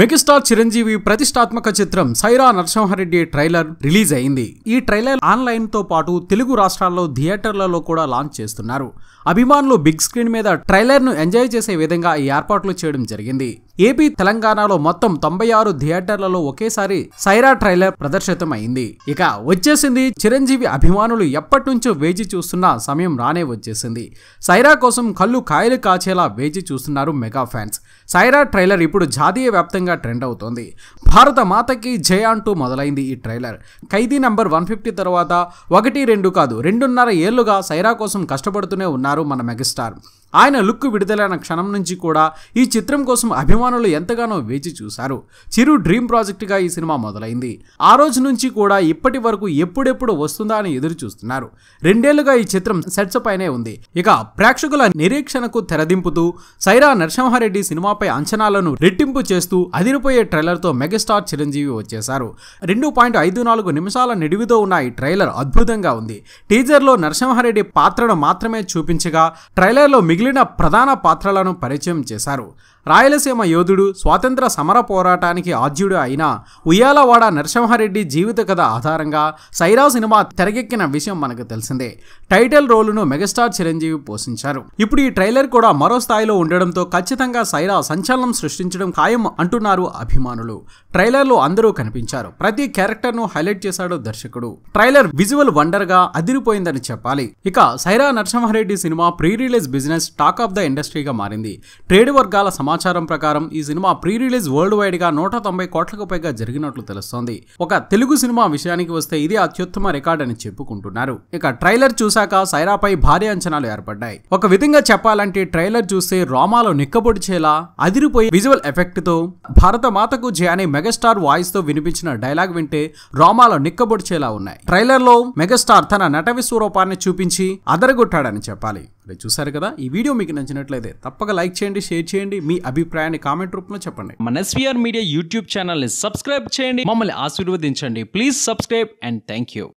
megastar Chiranjeevi ప్రతిష్టాత్మక చిత్రం Sye Raa Narasimha Reddy trailer release అయింది ఈ ట్రైలర్ ఆన్లైన్ తో పాటు తెలుగు రాష్ట్రాల్లో థియేటర్లలో కూడా లాంచ్ చేస్తున్నారు అభిమానులు బిగ్ స్క్రీన్ మీద ట్రైలర్ ను ఎంజాయ్ చేసే విధంగా ఈ ఏర్పాట్లు చేయడం జరిగింది ఏపీ తెలంగాణలో మొత్తం తొంభై ఆరు థియేటర్లలో ఒకేసారి సైరా ట్రైలర్ ప్రదర్శితం అయింది ఇక వచ్చేసింది చిరంజీవి అభిమానులు ఎప్పటి నుంచో వేచి చూస్తున్న సమయం రానే వచ్చేసింది సైరా కోసం కళ్ళు కాయలు కాచేలా వేచి చూస్తున్నారు మెగా ఫ్యాన్స్ సైరా ట్రైలర్ ఇప్పుడు జాతీయ వ్యాప్తంగా ట్రెండ్ అవుతోంది భారత మాతకి జయ అంటూ మొదలైంది ఈ ట్రైలర్ ఖైదీ నంబర్ వన్ ఫిఫ్టీ తర్వాత ఒకటి రెండు కాదు రెండున్నర ఏళ్లుగా సైరా కోసం కష్టపడుతూనే ఉన్నారు మన మెగాస్టార్ ఆయన లుక్ విడుదలైన క్షణం నుంచి కూడా ఈ చిత్రం కోసం అభిమానులు ఎంతగానో వేచి చూశారు చిరు డ్రీమ్ ప్రాజెక్టుగా ఈ సినిమా మొదలైంది ఆ రోజు నుంచి కూడా ఇప్పటి వరకు ఎప్పుడెప్పుడు వస్తుందా అని ఎదురు చూస్తున్నారు రెండేళ్లుగా ఈ చిత్రం సెట్స్ పైనే ఉంది ఇక ప్రేక్షకుల నిరీక్షణకు తెరదింపుతూ సైరా నరసింహారెడ్డి సినిమాపై అంచనాలను రెట్టింపు చేస్తూ అదిరిపోయే ట్రైలర్తో మెగాస్టార్ చిరంజీవి వచ్చేశారు రెండు పాయింట్ ఐదు నాలుగు నిమిషాల నిడివితో ఉన్న ఈ ట్రైలర్ అద్భుతంగా ఉంది టీజర్లో నరసింహారెడ్డి పాత్రను మాత్రమే చూపించగా ట్రైలర్లో మిగిలిన మిగిలిన ప్రధాన పాత్రలను పరిచయం చేశారు రాయలసీమ యోధుడు స్వాతంత్ర సమర పోరాటానికి ఆద్యుడు అయిన ఉయ్యాలవాడ నరసింహారెడ్డి జీవిత కథ ఆధారంగా సైరా సినిమా తెరకెక్కిన విషయం మనకు తెలిసిందే టైటిల్ రోలును మెగాస్టార్ చిరంజీవి పోషించారు ఇప్పుడు ఈ ట్రైలర్ కూడా మరో స్థాయిలో ఉండడంతో ఖచ్చితంగా సైరా సంచలనం సృష్టించడం ఖాయం అంటున్నారు అభిమానులు ట్రైలర్లో అందరూ కనిపించారు ప్రతి క్యారెక్టర్ను హైలైట్ చేశాడు దర్శకుడు ట్రైలర్ విజువల్ వండర్గా అదిరిపోయిందని చెప్పాలి ఇక Sye Raa Narasimha Reddy cinema pre release business talk of the ఇండస్ట్రీగా మారింది ట్రేడ్ వర్గాల సమాచారం ప్రకారం ఈ సినిమా ప్రీ రిలీజ్ వరల్డ్ వైడ్గా నూట తొంభై కోట్లకు పైగా జరిగినట్లు తెలుస్తోంది ఒక తెలుగు సినిమా విషయానికి వస్తే ఇది అత్యుత్తమ రికార్డ్ అని చెప్పుకుంటున్నారు ఇక ట్రైలర్ చూశాక సైరాపై భారీ అంచనాలు ఏర్పడ్డాయి ఒక విధంగా చెప్పాలంటే ట్రైలర్ చూస్తే రోమాలో నిక్కబొడిచేలా అదిరిపోయి విజువల్ ఎఫెక్ట్ తో భారత మాతకు జే అనే మెగాస్టార్ వాయిస్ తో వినిపించిన డైలాగ్ వింటే రోమాలో నిక్కబొడిచేలా ఉన్నాయి ట్రైలర్ లో మెగాస్టార్ తన నట స్వరూపాన్ని చూపించి అదరగొట్టాడని చెప్పాలి అంటే చూసారు కదా ఈ వీడియో మీకు నచ్చినట్లయితే తప్పక లైక్ చేయండి షేర్ చేయండి మీ అభిప్రాయాన్ని కామెంట్ రూపంలో చెప్పండి మన ఎస్వీఆర్ మీడియా యూట్యూబ్ ఛానల్ని సబ్స్క్రైబ్ చేయండి మమ్మల్ని ఆశీర్వదించండి please subscribe and thank you